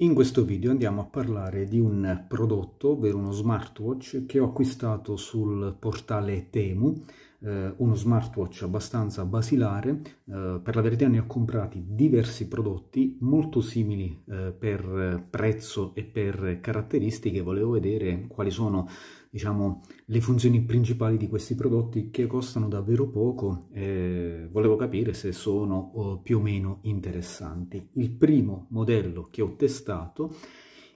In questo video andiamo a parlare di un prodotto, ovvero uno smartwatch che ho acquistato sul portale Temu, eh, uno smartwatch abbastanza basilare, eh, per la verità ne ho comprati diversi prodotti molto simili eh, per prezzo e per caratteristiche, volevo vedere quali sono diciamo, le funzioni principali di questi prodotti che costano davvero poco e eh, volevo capire se sono eh, più o meno interessanti. Il primo modello che ho testato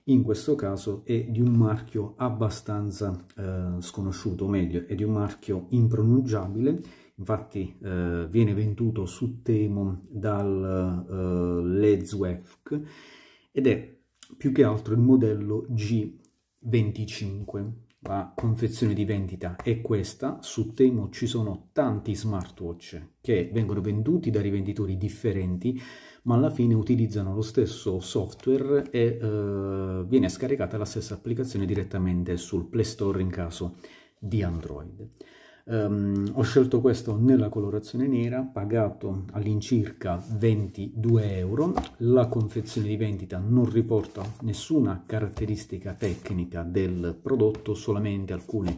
in questo caso è di un marchio abbastanza eh, sconosciuto, o meglio è di un marchio impronunciabile, infatti eh, viene venduto su Temo dal eh, Lezwefk ed è più che altro il modello G25 la confezione di vendita è questa, su Temo ci sono tanti smartwatch che vengono venduti da rivenditori differenti, ma alla fine utilizzano lo stesso software e eh, viene scaricata la stessa applicazione direttamente sul Play Store in caso di Android. Um, ho scelto questo nella colorazione nera, pagato all'incirca 22 euro. La confezione di vendita non riporta nessuna caratteristica tecnica del prodotto, solamente alcune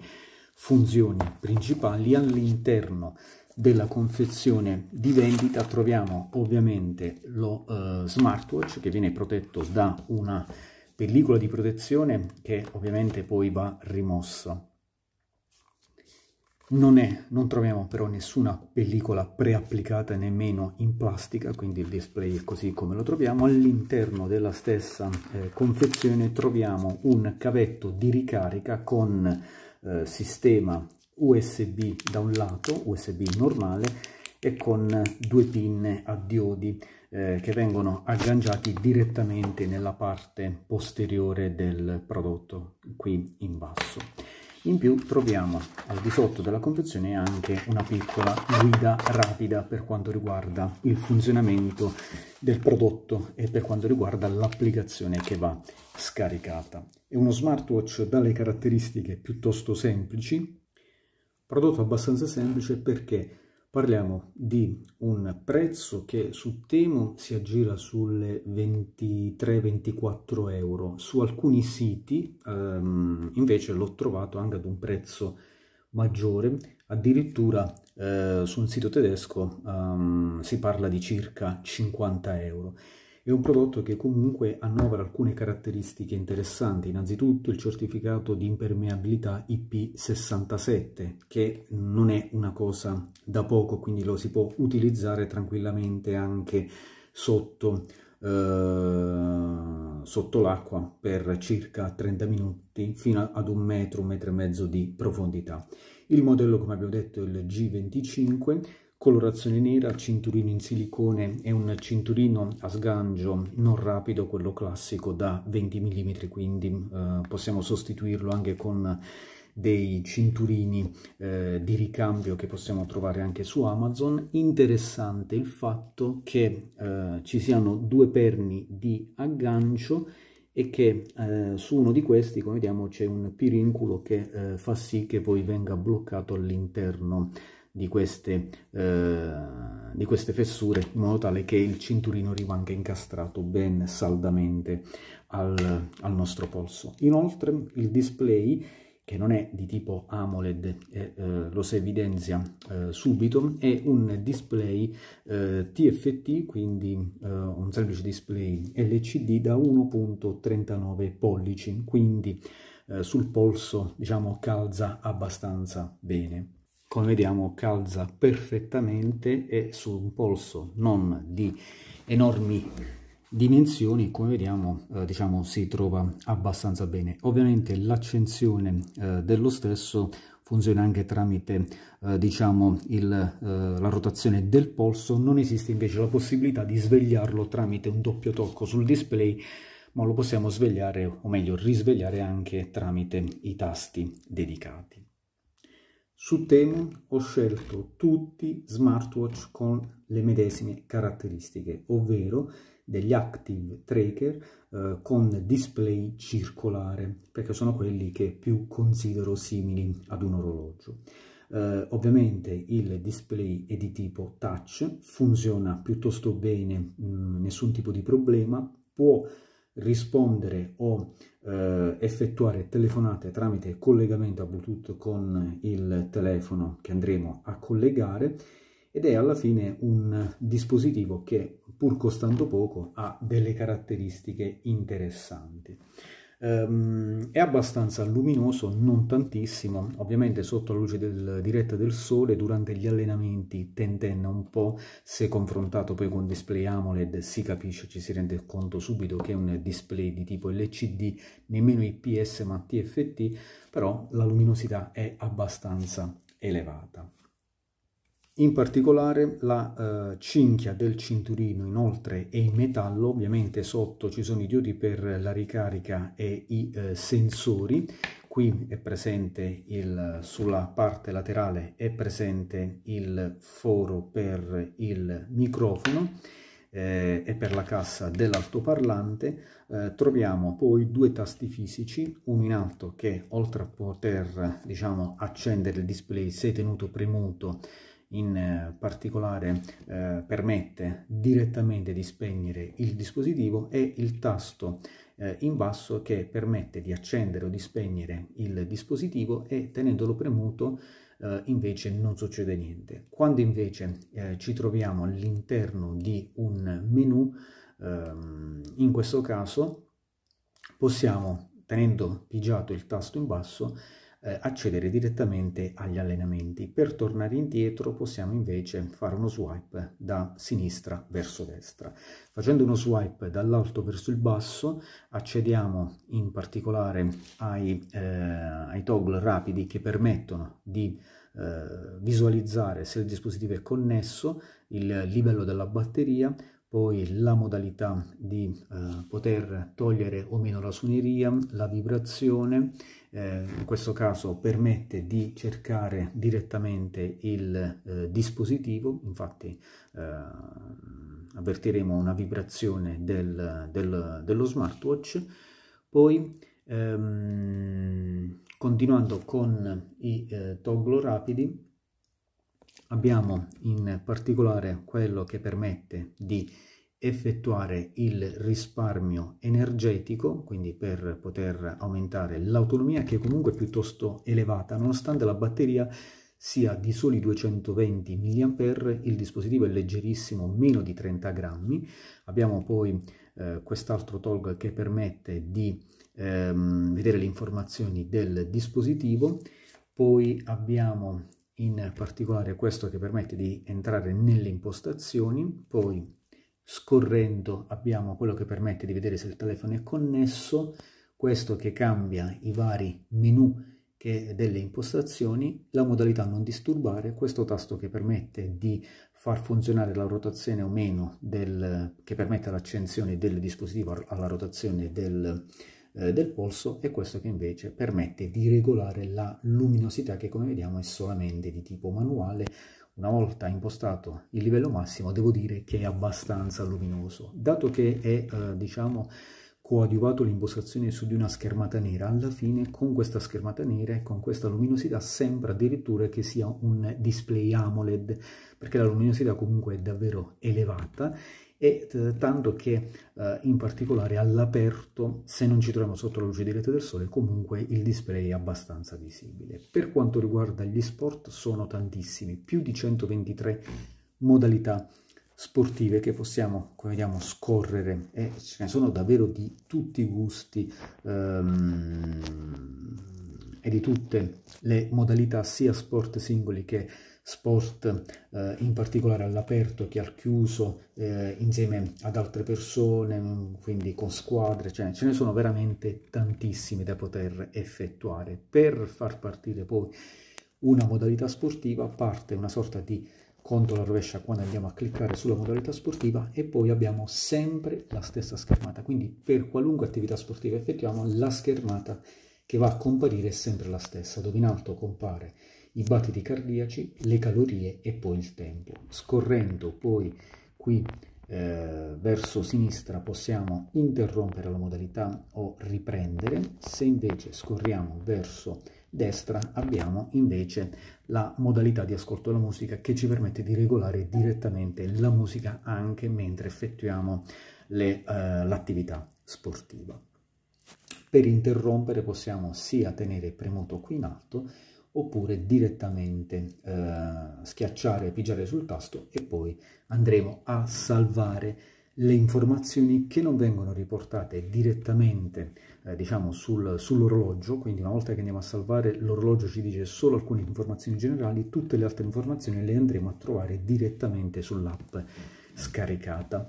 funzioni principali. All'interno della confezione di vendita troviamo ovviamente lo uh, smartwatch che viene protetto da una pellicola di protezione che ovviamente poi va rimossa non, è, non troviamo però nessuna pellicola preapplicata nemmeno in plastica, quindi il display è così come lo troviamo. All'interno della stessa eh, confezione troviamo un cavetto di ricarica con eh, sistema USB da un lato, USB normale, e con due pinne a diodi eh, che vengono agganciati direttamente nella parte posteriore del prodotto, qui in basso. In più troviamo al di sotto della confezione anche una piccola guida rapida per quanto riguarda il funzionamento del prodotto e per quanto riguarda l'applicazione che va scaricata. È uno smartwatch dalle caratteristiche piuttosto semplici, prodotto abbastanza semplice perché Parliamo di un prezzo che su Temo si aggira sulle 23-24 euro, su alcuni siti ehm, invece l'ho trovato anche ad un prezzo maggiore, addirittura eh, su un sito tedesco ehm, si parla di circa 50 euro. È un prodotto che comunque annovera alcune caratteristiche interessanti, innanzitutto il certificato di impermeabilità IP67, che non è una cosa da poco, quindi lo si può utilizzare tranquillamente anche sotto, eh, sotto l'acqua per circa 30 minuti, fino ad un metro, un metro e mezzo di profondità. Il modello, come abbiamo detto, è il G25, colorazione nera, cinturino in silicone e un cinturino a sgancio non rapido, quello classico da 20 mm, quindi eh, possiamo sostituirlo anche con dei cinturini eh, di ricambio che possiamo trovare anche su Amazon. Interessante il fatto che eh, ci siano due perni di aggancio e che eh, su uno di questi, come vediamo, c'è un pirinculo che eh, fa sì che poi venga bloccato all'interno di queste, eh, di queste fessure in modo tale che il cinturino rimanga incastrato ben saldamente al, al nostro polso. Inoltre il display che non è di tipo AMOLED, eh, eh, lo si evidenzia eh, subito, è un display TFT, eh, quindi eh, un semplice display LCD da 1.39 pollici, quindi eh, sul polso diciamo calza abbastanza bene come vediamo calza perfettamente e su un polso non di enormi dimensioni come vediamo eh, diciamo si trova abbastanza bene ovviamente l'accensione eh, dello stesso funziona anche tramite eh, diciamo il, eh, la rotazione del polso non esiste invece la possibilità di svegliarlo tramite un doppio tocco sul display ma lo possiamo svegliare o meglio risvegliare anche tramite i tasti dedicati su Temu ho scelto tutti smartwatch con le medesime caratteristiche, ovvero degli active tracker eh, con display circolare, perché sono quelli che più considero simili ad un orologio. Eh, ovviamente il display è di tipo touch, funziona piuttosto bene, mh, mm, nessun tipo di problema, può rispondere o eh, effettuare telefonate tramite collegamento a Bluetooth con il telefono che andremo a collegare ed è alla fine un dispositivo che pur costando poco ha delle caratteristiche interessanti. Um, è abbastanza luminoso, non tantissimo, ovviamente sotto la luce del, diretta del sole durante gli allenamenti tentenna un po', se confrontato poi con display AMOLED si capisce, ci si rende conto subito che è un display di tipo LCD, nemmeno IPS ma TFT, però la luminosità è abbastanza elevata. In particolare la eh, cinchia del cinturino inoltre è in metallo, ovviamente sotto ci sono i diodi per la ricarica e i eh, sensori. Qui è presente il, sulla parte laterale è presente il foro per il microfono eh, e per la cassa dell'altoparlante. Eh, troviamo poi due tasti fisici, uno in alto che oltre a poter diciamo, accendere il display se tenuto premuto in eh, particolare eh, permette direttamente di spegnere il dispositivo e il tasto eh, in basso che permette di accendere o di spegnere il dispositivo e tenendolo premuto eh, invece non succede niente. Quando invece eh, ci troviamo all'interno di un menu, ehm, in questo caso possiamo tenendo pigiato il tasto in basso eh, accedere direttamente agli allenamenti. Per tornare indietro possiamo invece fare uno swipe da sinistra verso destra. Facendo uno swipe dall'alto verso il basso accediamo in particolare ai, eh, ai toggle rapidi che permettono di eh, visualizzare se il dispositivo è connesso, il livello della batteria, poi la modalità di eh, poter togliere o meno la suoneria, la vibrazione, eh, in questo caso permette di cercare direttamente il eh, dispositivo, infatti eh, avvertiremo una vibrazione del, del, dello smartwatch, poi ehm, continuando con i eh, toggle rapidi Abbiamo in particolare quello che permette di effettuare il risparmio energetico, quindi per poter aumentare l'autonomia che è comunque piuttosto elevata, nonostante la batteria sia di soli 220 mAh, il dispositivo è leggerissimo, meno di 30 grammi. Abbiamo poi eh, quest'altro tolg che permette di ehm, vedere le informazioni del dispositivo. Poi abbiamo in particolare questo che permette di entrare nelle impostazioni, poi scorrendo abbiamo quello che permette di vedere se il telefono è connesso, questo che cambia i vari menu che delle impostazioni, la modalità non disturbare, questo tasto che permette di far funzionare la rotazione o meno del, che permette l'accensione del dispositivo alla rotazione del eh, del polso e questo che invece permette di regolare la luminosità che come vediamo è solamente di tipo manuale una volta impostato il livello massimo devo dire che è abbastanza luminoso dato che è eh, diciamo coadiuvato l'impostazione su di una schermata nera alla fine con questa schermata nera e con questa luminosità sembra addirittura che sia un display AMOLED perché la luminosità comunque è davvero elevata e tanto che eh, in particolare all'aperto, se non ci troviamo sotto la luce diretta del sole, comunque il display è abbastanza visibile. Per quanto riguarda gli sport sono tantissimi, più di 123 modalità sportive che possiamo, come vediamo, scorrere e ce ne sono davvero di tutti i gusti ehm, e di tutte le modalità sia sport singoli che sport eh, in particolare all'aperto che al chiuso eh, insieme ad altre persone, mm, quindi con squadre, cioè, ce ne sono veramente tantissimi da poter effettuare. Per far partire poi una modalità sportiva parte una sorta di conto alla rovescia quando andiamo a cliccare sulla modalità sportiva e poi abbiamo sempre la stessa schermata. Quindi per qualunque attività sportiva effettuiamo la schermata che va a comparire è sempre la stessa, dove in alto compare i battiti cardiaci, le calorie e poi il tempo. Scorrendo poi qui eh, verso sinistra possiamo interrompere la modalità o riprendere, se invece scorriamo verso destra abbiamo invece la modalità di ascolto della musica che ci permette di regolare direttamente la musica anche mentre effettuiamo eh, l'attività eh, sportiva. Per interrompere possiamo sia tenere premuto qui in alto oppure direttamente eh, schiacciare, pigiare sul tasto e poi andremo a salvare le informazioni che non vengono riportate direttamente eh, diciamo sul, sull'orologio, quindi una volta che andiamo a salvare l'orologio ci dice solo alcune informazioni generali, tutte le altre informazioni le andremo a trovare direttamente sull'app scaricata.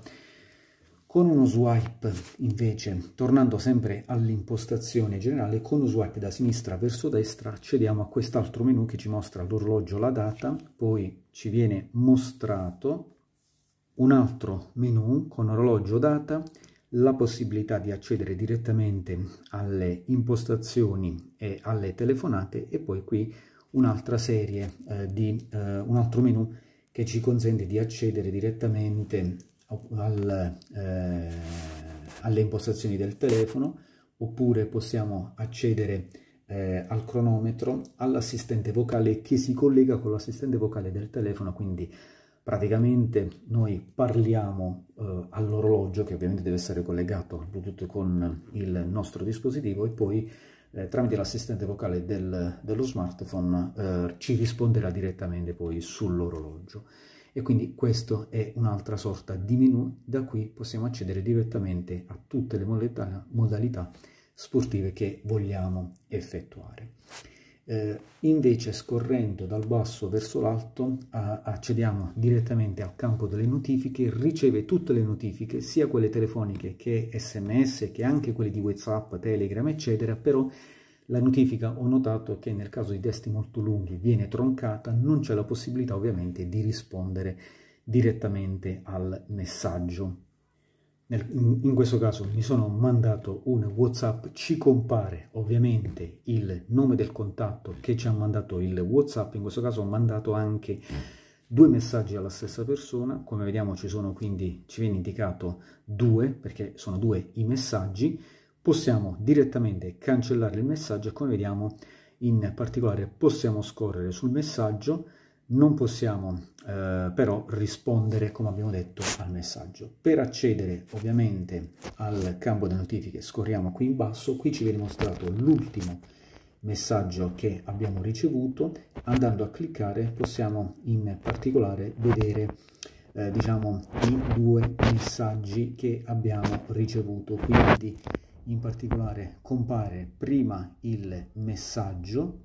Con uno swipe invece, tornando sempre all'impostazione generale, con uno swipe da sinistra verso destra accediamo a quest'altro menu che ci mostra l'orologio, la data, poi ci viene mostrato un altro menu con orologio data, la possibilità di accedere direttamente alle impostazioni e alle telefonate e poi qui un'altra serie eh, di eh, un altro menu che ci consente di accedere direttamente al, eh, alle impostazioni del telefono oppure possiamo accedere eh, al cronometro, all'assistente vocale che si collega con l'assistente vocale del telefono, quindi praticamente noi parliamo eh, all'orologio che ovviamente deve essere collegato Bluetooth con il nostro dispositivo e poi eh, tramite l'assistente vocale del, dello smartphone eh, ci risponderà direttamente poi sull'orologio e quindi questo è un'altra sorta di menu da cui possiamo accedere direttamente a tutte le modalità, modalità sportive che vogliamo effettuare. Eh, invece scorrendo dal basso verso l'alto accediamo direttamente al campo delle notifiche, riceve tutte le notifiche, sia quelle telefoniche che sms che anche quelle di whatsapp, telegram eccetera, però la notifica ho notato che nel caso di testi molto lunghi viene troncata, non c'è la possibilità ovviamente di rispondere direttamente al messaggio. Nel, in, in questo caso mi sono mandato un WhatsApp, ci compare ovviamente il nome del contatto che ci ha mandato il WhatsApp, in questo caso ho mandato anche due messaggi alla stessa persona, come vediamo ci sono quindi, ci viene indicato due, perché sono due i messaggi, possiamo direttamente cancellare il messaggio e come vediamo in particolare possiamo scorrere sul messaggio non possiamo eh, però rispondere come abbiamo detto al messaggio per accedere ovviamente al campo delle notifiche scorriamo qui in basso qui ci viene mostrato l'ultimo messaggio che abbiamo ricevuto andando a cliccare possiamo in particolare vedere eh, diciamo i due messaggi che abbiamo ricevuto quindi in particolare compare prima il messaggio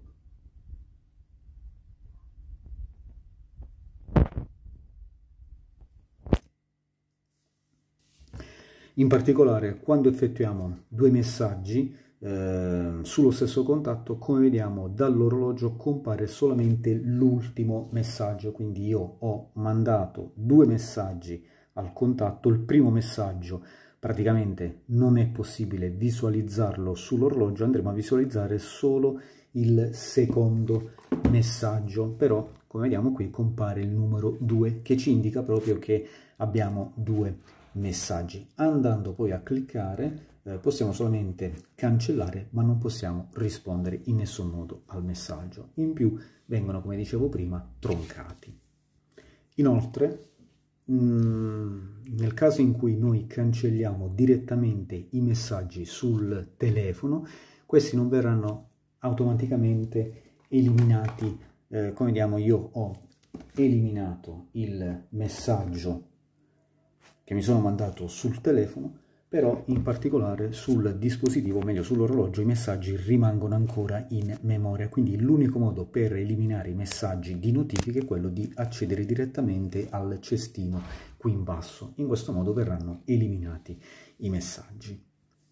In particolare quando effettuiamo due messaggi eh, sullo stesso contatto, come vediamo dall'orologio compare solamente l'ultimo messaggio, quindi io ho mandato due messaggi al contatto, il primo messaggio praticamente non è possibile visualizzarlo sull'orologio, andremo a visualizzare solo il secondo messaggio, però come vediamo qui compare il numero 2 che ci indica proprio che abbiamo due messaggi. Andando poi a cliccare eh, possiamo solamente cancellare ma non possiamo rispondere in nessun modo al messaggio. In più vengono, come dicevo prima, troncati. Inoltre Mm, nel caso in cui noi cancelliamo direttamente i messaggi sul telefono, questi non verranno automaticamente eliminati. Eh, come vediamo, io ho eliminato il messaggio che mi sono mandato sul telefono però in particolare sul dispositivo, o meglio sull'orologio, i messaggi rimangono ancora in memoria, quindi l'unico modo per eliminare i messaggi di notifiche è quello di accedere direttamente al cestino qui in basso, in questo modo verranno eliminati i messaggi.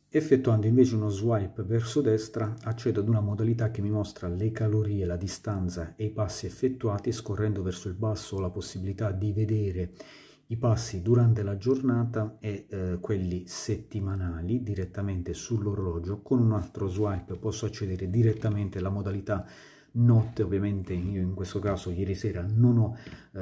Effettuando invece uno swipe verso destra accedo ad una modalità che mi mostra le calorie, la distanza e i passi effettuati, scorrendo verso il basso ho la possibilità di vedere i passi durante la giornata e eh, quelli settimanali direttamente sull'orologio. Con un altro swipe posso accedere direttamente alla modalità notte, ovviamente io in questo caso ieri sera non ho eh,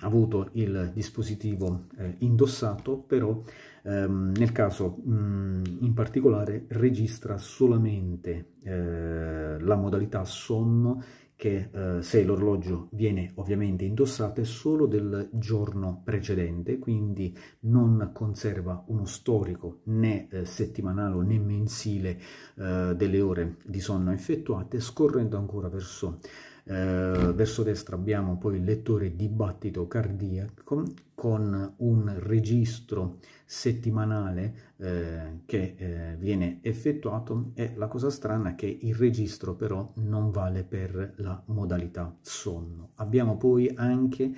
avuto il dispositivo eh, indossato, però ehm, nel caso mh, mm, in particolare registra solamente eh, la modalità sonno che eh, se l'orologio viene ovviamente indossato è solo del giorno precedente, quindi non conserva uno storico né eh, settimanale né mensile eh, delle ore di sonno effettuate, scorrendo ancora verso eh, verso destra abbiamo poi il lettore di battito cardiaco con un registro settimanale eh, che eh, viene effettuato e la cosa strana è che il registro però non vale per la modalità sonno. Abbiamo poi anche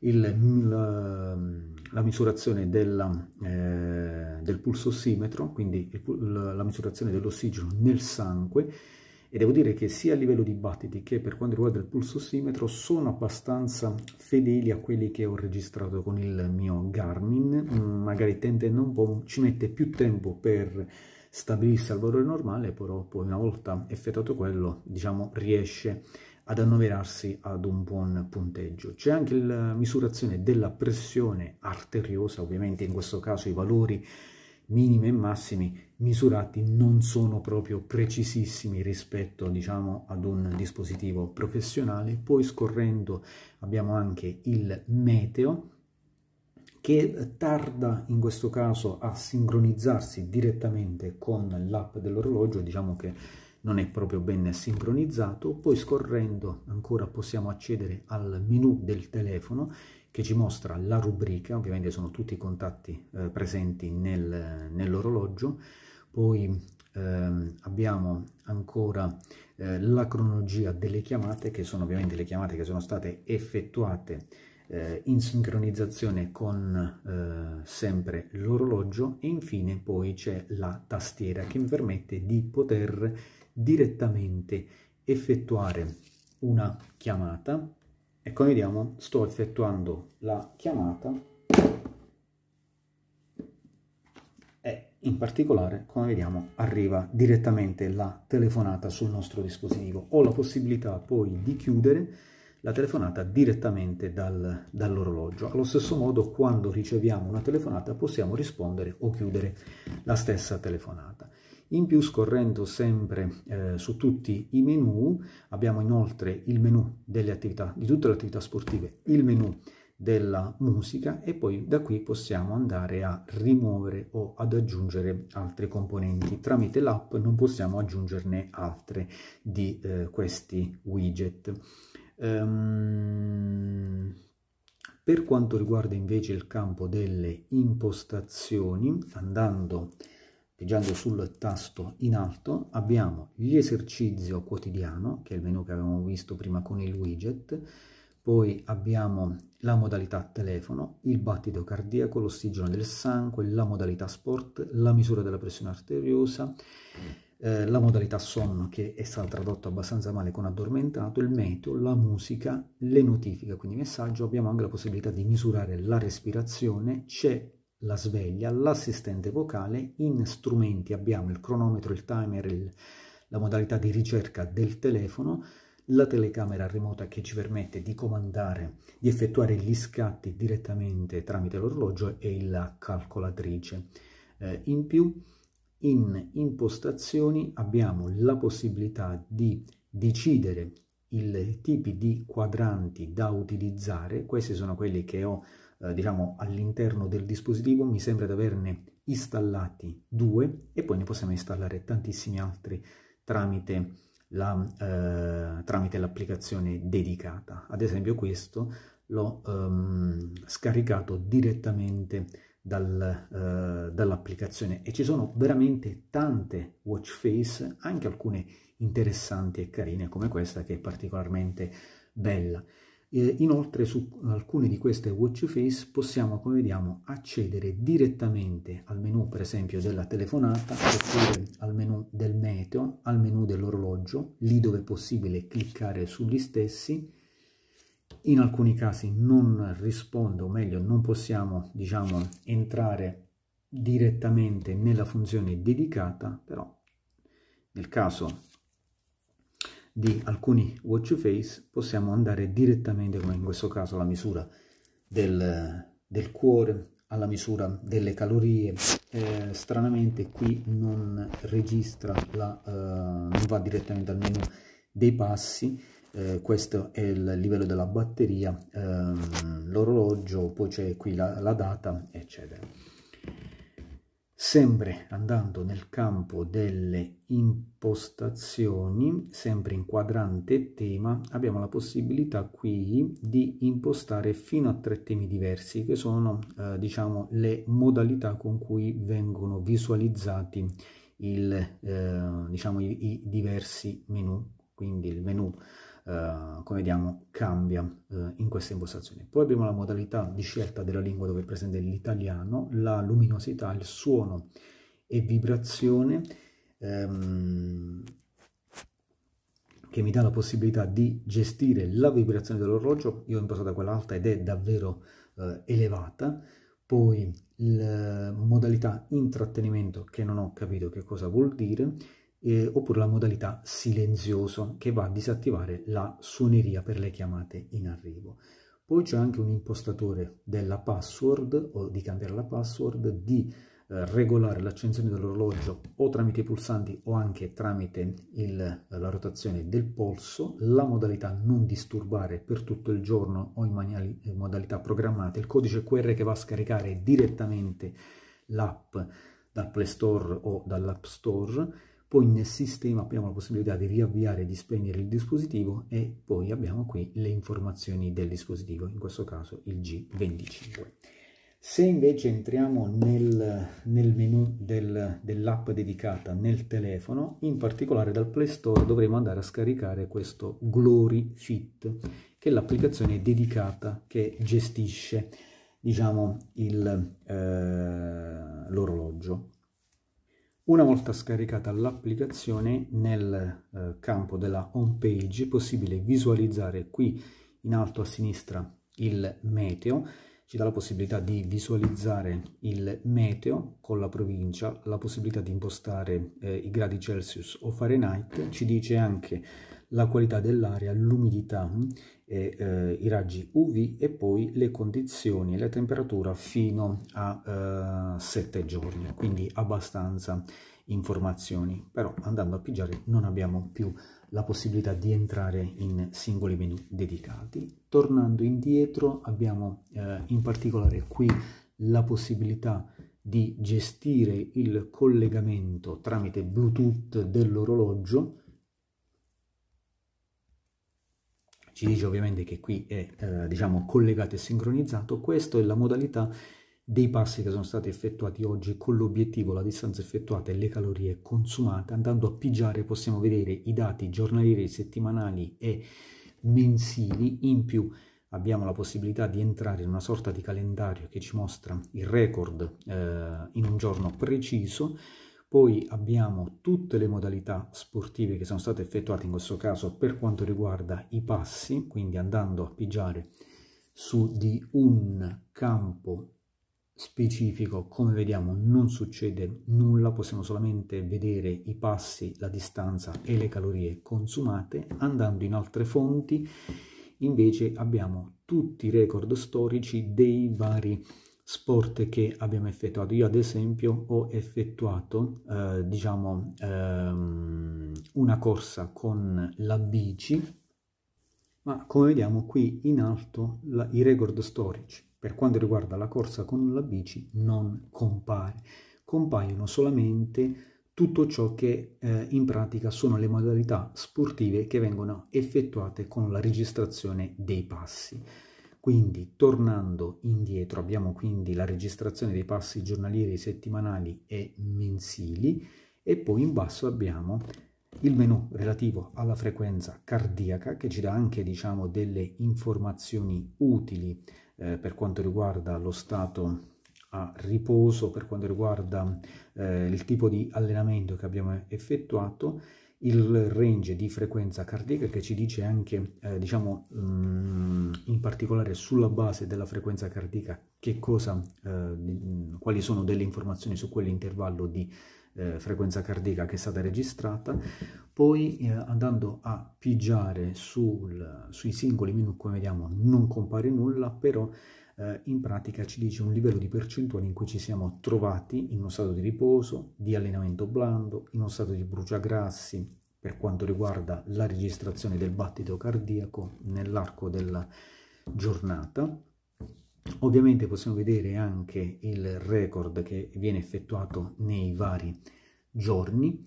il, la, la, misurazione della, eh, del pulsossimetro, quindi il, la misurazione dell'ossigeno nel sangue e devo dire che sia a livello di battiti che per quanto riguarda il pulso ossimetro sono abbastanza fedeli a quelli che ho registrato con il mio Garmin, mm, magari tendendo un po', ci mette più tempo per stabilirsi al valore normale, però poi una volta effettuato quello, diciamo, riesce ad annoverarsi ad un buon punteggio. C'è anche la misurazione della pressione arteriosa, ovviamente in questo caso i valori minimi e massimi misurati non sono proprio precisissimi rispetto diciamo ad un dispositivo professionale poi scorrendo abbiamo anche il meteo che tarda in questo caso a sincronizzarsi direttamente con l'app dell'orologio diciamo che non è proprio ben sincronizzato poi scorrendo ancora possiamo accedere al menu del telefono che ci mostra la rubrica ovviamente sono tutti i contatti eh, presenti nel, nell'orologio poi ehm, abbiamo ancora eh, la cronologia delle chiamate, che sono ovviamente le chiamate che sono state effettuate eh, in sincronizzazione con eh, sempre l'orologio e infine poi c'è la tastiera che mi permette di poter direttamente effettuare una chiamata. Ecco, vediamo, sto effettuando la chiamata In particolare, come vediamo, arriva direttamente la telefonata sul nostro dispositivo. Ho la possibilità poi di chiudere la telefonata direttamente dal, dall'orologio. Allo stesso modo, quando riceviamo una telefonata, possiamo rispondere o chiudere la stessa telefonata. In più, scorrendo sempre eh, su tutti i menu, abbiamo inoltre il menu delle attività, di tutte le attività sportive, il menu della musica e poi da qui possiamo andare a rimuovere o ad aggiungere altre componenti. Tramite l'app non possiamo aggiungerne altre di eh, questi widget. Um, per quanto riguarda invece il campo delle impostazioni, andando pigiando sul tasto in alto, abbiamo gli esercizi quotidiano, che è il menu che avevamo visto prima con il widget, poi abbiamo la modalità telefono, il battito cardiaco, l'ossigeno del sangue, la modalità sport, la misura della pressione arteriosa, eh, la modalità sonno che è stata tradotta abbastanza male con addormentato, il meteo, la musica, le notifiche, quindi messaggio. Abbiamo anche la possibilità di misurare la respirazione, c'è la sveglia, l'assistente vocale, in strumenti abbiamo il cronometro, il timer, il, la modalità di ricerca del telefono, la telecamera remota che ci permette di comandare, di effettuare gli scatti direttamente tramite l'orologio e la calcolatrice. Eh, in più, in impostazioni abbiamo la possibilità di decidere i tipi di quadranti da utilizzare, questi sono quelli che ho eh, diciamo all'interno del dispositivo, mi sembra di averne installati due e poi ne possiamo installare tantissimi altri tramite la, eh, tramite l'applicazione dedicata. Ad esempio questo l'ho ehm, scaricato direttamente dal, eh, dall'applicazione e ci sono veramente tante watch face, anche alcune interessanti e carine come questa che è particolarmente bella. Eh, inoltre su alcune di queste watch face possiamo, come vediamo, accedere direttamente al menu, per esempio, della telefonata, oppure al menu del meteo, al menu dell'orologio, lì dove è possibile cliccare sugli stessi, in alcuni casi non risponde o meglio non possiamo diciamo entrare direttamente nella funzione dedicata però nel caso di alcuni watch face possiamo andare direttamente, come in questo caso, alla misura del, del cuore, alla misura delle calorie. Eh, stranamente qui non registra, la, eh, non va direttamente al menu dei passi, eh, questo è il livello della batteria, ehm, l'orologio, poi c'è qui la, la, data, eccetera sempre andando nel campo delle impostazioni, sempre in quadrante tema, abbiamo la possibilità qui di impostare fino a tre temi diversi, che sono eh, diciamo, le modalità con cui vengono visualizzati il, eh, diciamo, i, i diversi menu, quindi il menu eh, come vediamo cambia eh, in queste impostazioni. Poi abbiamo la modalità di scelta della lingua dove è presente l'italiano, la luminosità, il suono e vibrazione ehm, che mi dà la possibilità di gestire la vibrazione dell'orologio, io ho impostato quella alta ed è davvero eh, elevata, poi la modalità intrattenimento che non ho capito che cosa vuol dire, eh, oppure la modalità silenzioso che va a disattivare la suoneria per le chiamate in arrivo. Poi c'è anche un impostatore della password o di cambiare la password, di eh, regolare l'accensione dell'orologio o tramite i pulsanti o anche tramite il, la rotazione del polso, la modalità non disturbare per tutto il giorno o in, maniali, in eh, modalità programmata, il codice QR che va a scaricare direttamente l'app dal Play Store o dall'App Store, poi nel sistema abbiamo la possibilità di riavviare e di spegnere il dispositivo e poi abbiamo qui le informazioni del dispositivo, in questo caso il G25. Se invece entriamo nel, nel menu del, dell'app dedicata nel telefono, in particolare dal Play Store dovremo andare a scaricare questo Glory Fit, che è l'applicazione dedicata che gestisce diciamo, eh, l'orologio. Eh, una volta scaricata l'applicazione nel eh, campo della home page è possibile visualizzare qui in alto a sinistra il meteo, ci dà la possibilità di visualizzare il meteo con la provincia, la possibilità di impostare eh, i gradi Celsius o Fahrenheit, ci dice anche la qualità dell'aria, l'umidità, mm, e, eh, i raggi UV e poi le condizioni e la temperatura fino a eh, 7 giorni, quindi abbastanza informazioni. Però andando a pigiare non abbiamo più la possibilità di entrare in singoli menu dedicati. Tornando indietro abbiamo eh, in particolare qui la possibilità di gestire il collegamento tramite Bluetooth dell'orologio ci dice ovviamente che qui è eh, diciamo, collegato e sincronizzato, questa è la modalità dei passi che sono stati effettuati oggi con l'obiettivo la distanza effettuata e le calorie consumate. Andando a pigiare possiamo vedere i dati giornalieri, settimanali e mensili, in più abbiamo la possibilità di entrare in una sorta di calendario che ci mostra il record eh, in un giorno preciso. Poi abbiamo tutte le modalità sportive che sono state effettuate in questo caso per quanto riguarda i passi, quindi andando a pigiare su di un campo specifico, come vediamo non succede nulla, possiamo solamente vedere i passi, la distanza e le calorie consumate. Andando in altre fonti invece abbiamo tutti i record storici dei vari sport che abbiamo effettuato. Io ad esempio ho effettuato eh, diciamo ehm, una corsa con la bici, ma come vediamo qui in alto la, i record storici per quanto riguarda la corsa con la bici non compare. Compaiono solamente tutto ciò che eh, in pratica sono le modalità sportive che vengono effettuate con la registrazione dei passi. Quindi tornando indietro abbiamo quindi la registrazione dei passi giornalieri, settimanali e mensili e poi in basso abbiamo il menu relativo alla frequenza cardiaca che ci dà anche diciamo, delle informazioni utili eh, per quanto riguarda lo stato a riposo, per quanto riguarda eh, il tipo di allenamento che abbiamo effettuato il range di frequenza cardiaca che ci dice anche, eh, diciamo, mh, mm, in particolare sulla base della frequenza cardiaca, che cosa, eh, mm, quali sono delle informazioni su quell'intervallo di eh, frequenza cardiaca che è stata registrata, poi eh, andando a pigiare sul, sui singoli menu, come vediamo, non compare nulla, però eh, in pratica ci dice un livello di percentuale in cui ci siamo trovati in uno stato di riposo, di allenamento blando, in uno stato di bruciagrassi per quanto riguarda la registrazione del battito cardiaco nell'arco della giornata. Ovviamente possiamo vedere anche il record che viene effettuato nei vari giorni.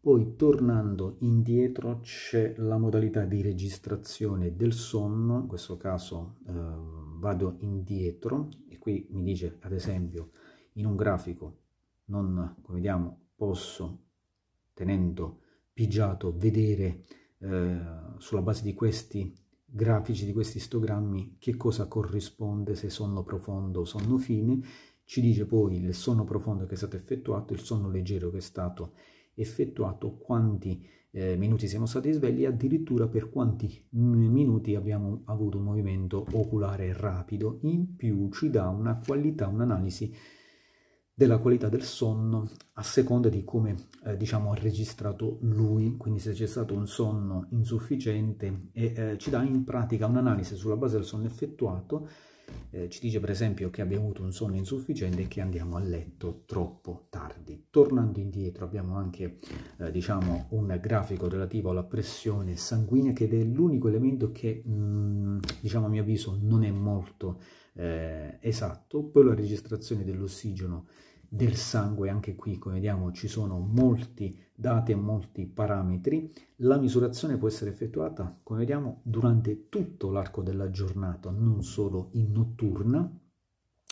Poi tornando indietro c'è la modalità di registrazione del sonno, in questo caso eh, vado indietro e qui mi dice ad esempio in un grafico non come vediamo posso tenendo pigiato vedere eh, sulla base di questi grafici di questi istogrammi che cosa corrisponde se sonno profondo o sonno fine ci dice poi il sonno profondo che è stato effettuato il sonno leggero che è stato effettuato quanti eh, minuti siamo stati svegli, addirittura per quanti minuti abbiamo avuto un movimento oculare rapido. In più ci dà una qualità, un'analisi della qualità del sonno a seconda di come eh, diciamo ha registrato lui quindi se c'è stato un sonno insufficiente e eh, ci dà in pratica un'analisi sulla base del sonno effettuato eh, ci dice per esempio che abbiamo avuto un sonno insufficiente e che andiamo a letto troppo tardi. Tornando indietro abbiamo anche eh, diciamo un grafico relativo alla pressione sanguigna che è l'unico elemento che mh, mm, diciamo a mio avviso non è molto eh, esatto, poi la registrazione dell'ossigeno del sangue, anche qui come vediamo ci sono molti dati e molti parametri, la misurazione può essere effettuata come vediamo durante tutto l'arco della giornata, non solo in notturna,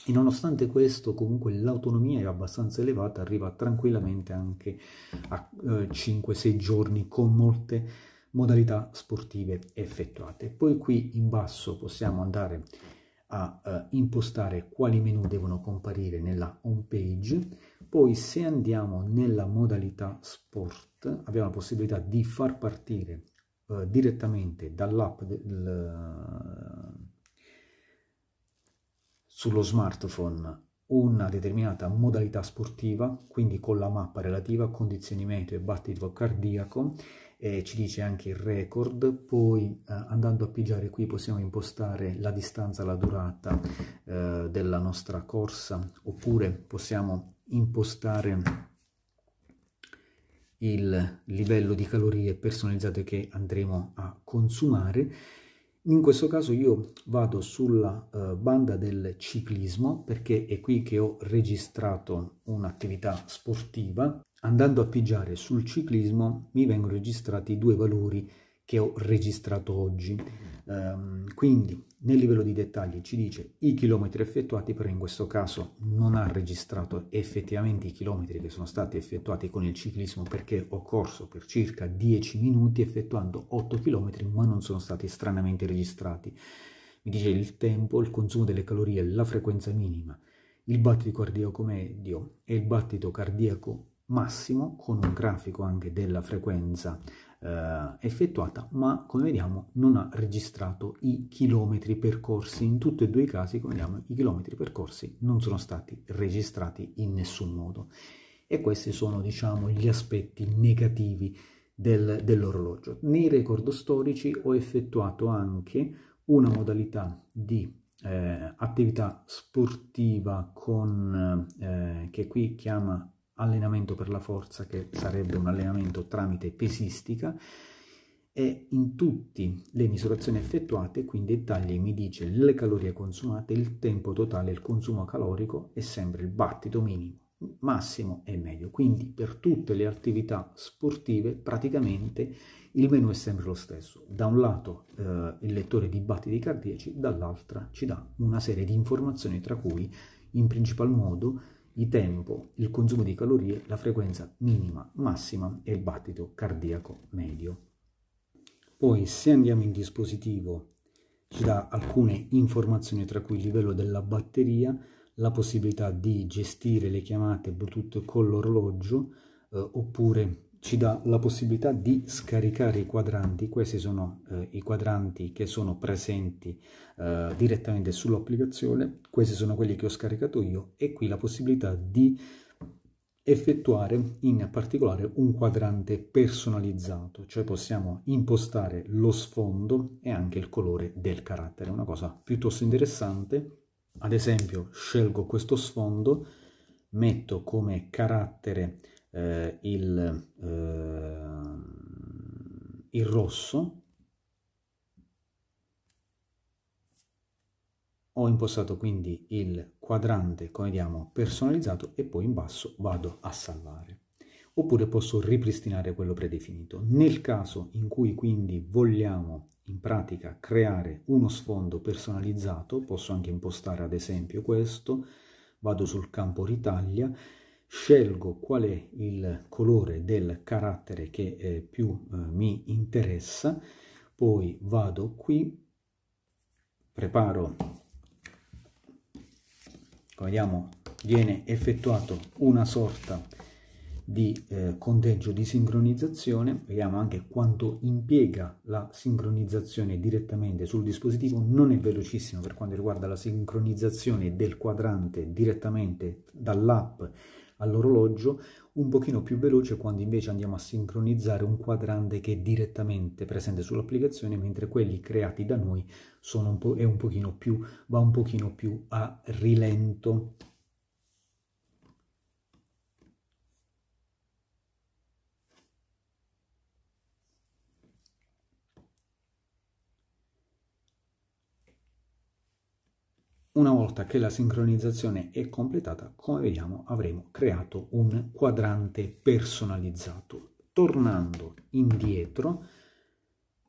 e nonostante questo, comunque l'autonomia è abbastanza elevata, arriva tranquillamente anche a eh, 5-6 giorni con molte modalità sportive effettuate. Poi qui in basso possiamo andare a uh, impostare quali menu devono comparire nella home page. Poi se andiamo nella modalità sport abbiamo la possibilità di far partire uh, direttamente dall'app del, sullo smartphone una determinata modalità sportiva, quindi con la mappa relativa, a condizioni meteo e battito cardiaco, eh, ci dice anche il record, poi eh, andando a pigiare qui possiamo impostare la distanza, la durata eh, della nostra corsa, oppure possiamo impostare il livello di calorie personalizzate che andremo a consumare. In questo caso io vado sulla uh, banda del ciclismo perché è qui che ho registrato un'attività sportiva andando a pigiare sul ciclismo mi vengono registrati i due valori che ho registrato oggi. Um, quindi nel livello di dettagli ci dice i chilometri effettuati, però in questo caso non ha registrato effettivamente i chilometri che sono stati effettuati con il ciclismo perché ho corso per circa 10 minuti effettuando 8 chilometri, ma non sono stati stranamente registrati. Mi dice il tempo, il consumo delle calorie, la frequenza minima, il battito cardiaco medio e il battito cardiaco massimo con un grafico anche della frequenza eh, effettuata, ma come vediamo non ha registrato i chilometri percorsi. In tutti e due i casi, come vediamo, i chilometri percorsi non sono stati registrati in nessun modo. E questi sono, diciamo, gli aspetti negativi del, dell'orologio. Nei record storici ho effettuato anche una modalità di eh, attività sportiva con, eh, che qui chiama allenamento per la forza che sarebbe un allenamento tramite pesistica e in tutte le misurazioni effettuate qui dettagli mi dice le calorie consumate, il tempo totale, il consumo calorico e sempre il battito minimo, massimo e medio. Quindi per tutte le attività sportive praticamente il menu è sempre lo stesso. Da un lato eh, il lettore di battiti cardiaci, dall'altra ci dà una serie di informazioni tra cui in principal modo di tempo, il consumo di calorie, la frequenza minima, massima e il battito cardiaco medio. Poi se andiamo in dispositivo ci dà alcune informazioni tra cui il livello della batteria, la possibilità di gestire le chiamate Bluetooth con l'orologio eh, oppure ci dà la possibilità di scaricare i quadranti, questi sono eh, i quadranti che sono presenti eh, direttamente sull'applicazione, questi sono quelli che ho scaricato io e qui la possibilità di effettuare in particolare un quadrante personalizzato, cioè possiamo impostare lo sfondo e anche il colore del carattere, una cosa piuttosto interessante. Ad esempio scelgo questo sfondo, metto come carattere eh, il, eh, il rosso, ho impostato quindi il quadrante, come vediamo, personalizzato e poi in basso vado a salvare. Oppure posso ripristinare quello predefinito. Nel caso in cui quindi vogliamo in pratica creare uno sfondo personalizzato, posso anche impostare ad esempio questo, vado sul campo ritaglia, scelgo qual è il colore del carattere che eh, più eh, mi interessa, poi vado qui, preparo, come vediamo viene effettuato una sorta di eh, conteggio di sincronizzazione, vediamo anche quanto impiega la sincronizzazione direttamente sul dispositivo, non è velocissimo per quanto riguarda la sincronizzazione del quadrante direttamente dall'app all'orologio, un pochino più veloce quando invece andiamo a sincronizzare un quadrante che è direttamente presente sull'applicazione, mentre quelli creati da noi sono un po', un più, va un pochino più a rilento. Una volta che la sincronizzazione è completata, come vediamo, avremo creato un quadrante personalizzato. Tornando indietro,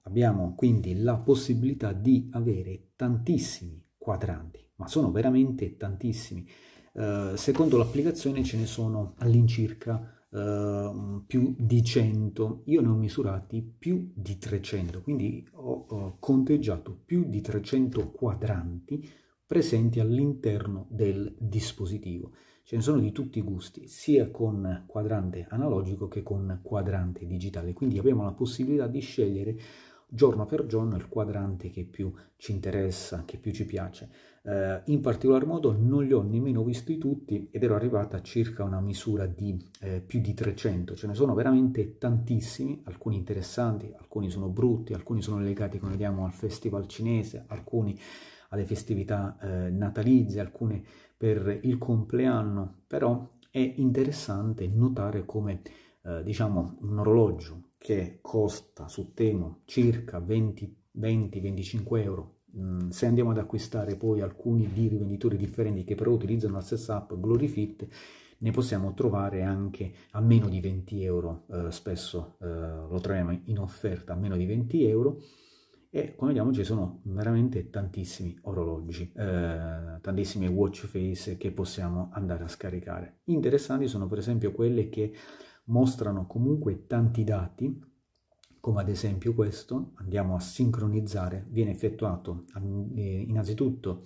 abbiamo quindi la possibilità di avere tantissimi quadranti, ma sono veramente tantissimi. Eh, secondo l'applicazione ce ne sono all'incirca Uh, più di 100, io ne ho misurati più di 300, quindi ho, ho conteggiato più di 300 quadranti presenti all'interno del dispositivo. Ce ne sono di tutti i gusti, sia con quadrante analogico che con quadrante digitale, quindi abbiamo la possibilità di scegliere giorno per giorno il quadrante che più ci interessa, che più ci piace. Eh, in particolar modo non li ho nemmeno visti tutti ed ero arrivata a circa una misura di eh, più di 300, ce ne sono veramente tantissimi, alcuni interessanti, alcuni sono brutti, alcuni sono legati come vediamo al festival cinese, alcuni alle festività eh, natalizie, alcune per il compleanno, però è interessante notare come eh, diciamo un orologio che costa su Temo circa 20-25 euro mm, se andiamo ad acquistare poi alcuni di rivenditori differenti che però utilizzano la stessa app Glorifit, ne possiamo trovare anche a meno di 20 euro, eh, spesso eh, lo troviamo in offerta a meno di 20 euro, e come vediamo ci sono veramente tantissimi orologi, eh, tantissimi watch face che possiamo andare a scaricare. Interessanti sono per esempio quelle che mostrano comunque tanti dati, come ad esempio questo, andiamo a sincronizzare, viene effettuato eh, innanzitutto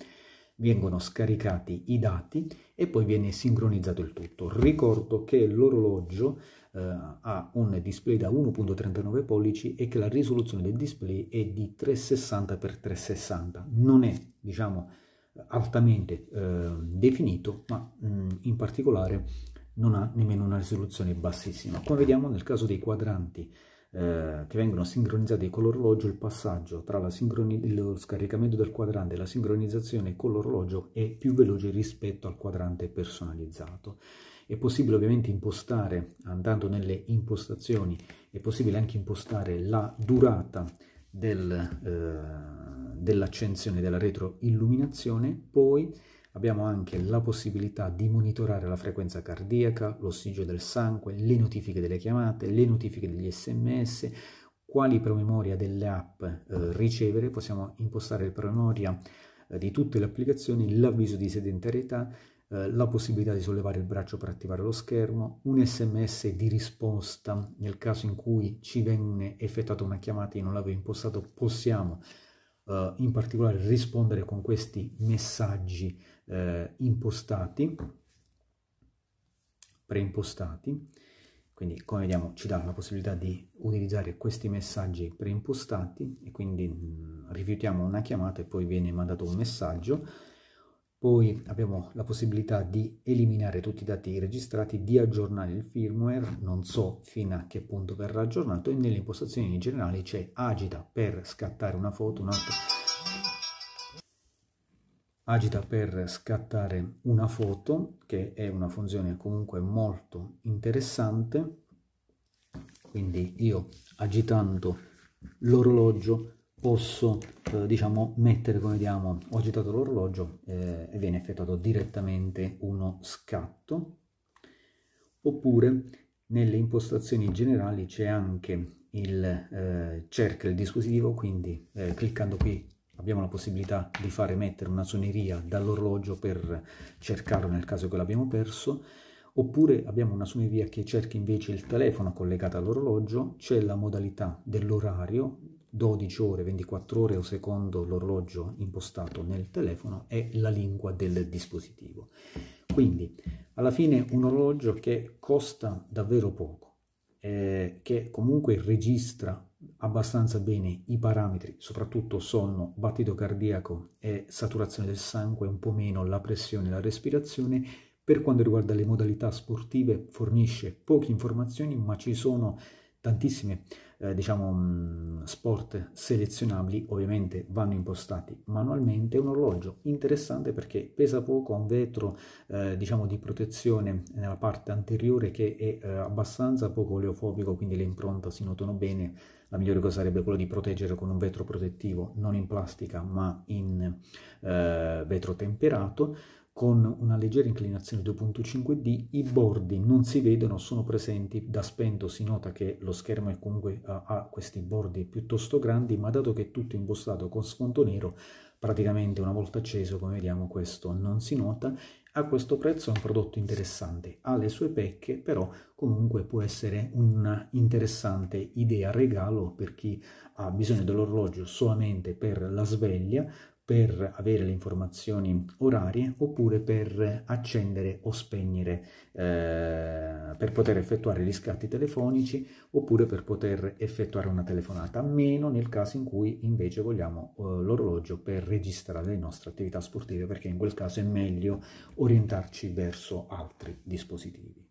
vengono scaricati i dati e poi viene sincronizzato il tutto. Ricordo che l'orologio eh, ha un display da 1.39 pollici e che la risoluzione del display è di 360x360. Non è, diciamo, altamente eh, definito, ma mh, mm, in particolare non ha nemmeno una risoluzione bassissima. Come vediamo nel caso dei quadranti eh, che vengono sincronizzati con l'orologio, il passaggio tra lo scaricamento del quadrante e la sincronizzazione con l'orologio è più veloce rispetto al quadrante personalizzato. È possibile ovviamente impostare, andando nelle impostazioni, è possibile anche impostare la durata del, eh, dell'accensione della retroilluminazione, poi abbiamo anche la possibilità di monitorare la frequenza cardiaca, l'ossigeno del sangue, le notifiche delle chiamate, le notifiche degli sms, quali promemoria delle app eh, ricevere, possiamo impostare il promemoria eh, di tutte le applicazioni, l'avviso di sedentarietà, eh, la possibilità di sollevare il braccio per attivare lo schermo, un sms di risposta nel caso in cui ci venne effettuata una chiamata e non l'avevo impostato, possiamo eh, in particolare rispondere con questi messaggi eh, impostati, preimpostati. Quindi, come vediamo, ci dà la possibilità di utilizzare questi messaggi preimpostati e quindi mh, mm, rifiutiamo una chiamata e poi viene mandato un messaggio poi abbiamo la possibilità di eliminare tutti i dati registrati, di aggiornare il firmware, non so fino a che punto verrà aggiornato, e nelle impostazioni generali c'è agita per scattare una foto, un'altra agita per scattare una foto che è una funzione comunque molto interessante quindi io agitando l'orologio posso eh, diciamo mettere come vediamo ho agitato l'orologio eh, e viene effettuato direttamente uno scatto oppure nelle impostazioni generali c'è anche il eh, cerca il dispositivo quindi eh, cliccando qui abbiamo la possibilità di fare mettere una suoneria dall'orologio per cercarlo nel caso che l'abbiamo perso oppure abbiamo una suoneria che cerca invece il telefono collegato all'orologio c'è la modalità dell'orario 12 ore, 24 ore o secondo l'orologio impostato nel telefono è la lingua del dispositivo. Quindi alla fine un orologio che costa davvero poco, eh, che comunque registra abbastanza bene i parametri, soprattutto sonno, battito cardiaco e saturazione del sangue, un po' meno la pressione e la respirazione, per quanto riguarda le modalità sportive fornisce poche informazioni, ma ci sono tantissimi eh, diciamo, mh, mm, sport selezionabili ovviamente vanno impostati manualmente. È un orologio interessante perché pesa poco, ha un vetro eh, diciamo, di protezione nella parte anteriore che è eh, abbastanza poco oleofobico, quindi le impronte si notano bene. La migliore cosa sarebbe quella di proteggere con un vetro protettivo non in plastica ma in eh, vetro temperato con una leggera inclinazione 2.5D, i bordi non si vedono, sono presenti, da spento si nota che lo schermo è comunque, uh, ha questi bordi piuttosto grandi, ma dato che è tutto impostato con sfondo nero, praticamente una volta acceso, come vediamo, questo non si nota. A questo prezzo è un prodotto interessante, ha le sue pecche, però comunque può essere un'interessante idea regalo per chi ha bisogno dell'orologio solamente per la sveglia, per avere le informazioni orarie oppure per accendere o spegnere, eh, per poter effettuare gli scatti telefonici oppure per poter effettuare una telefonata, meno nel caso in cui invece vogliamo eh, l'orologio per registrare le nostre attività sportive perché in quel caso è meglio orientarci verso altri dispositivi.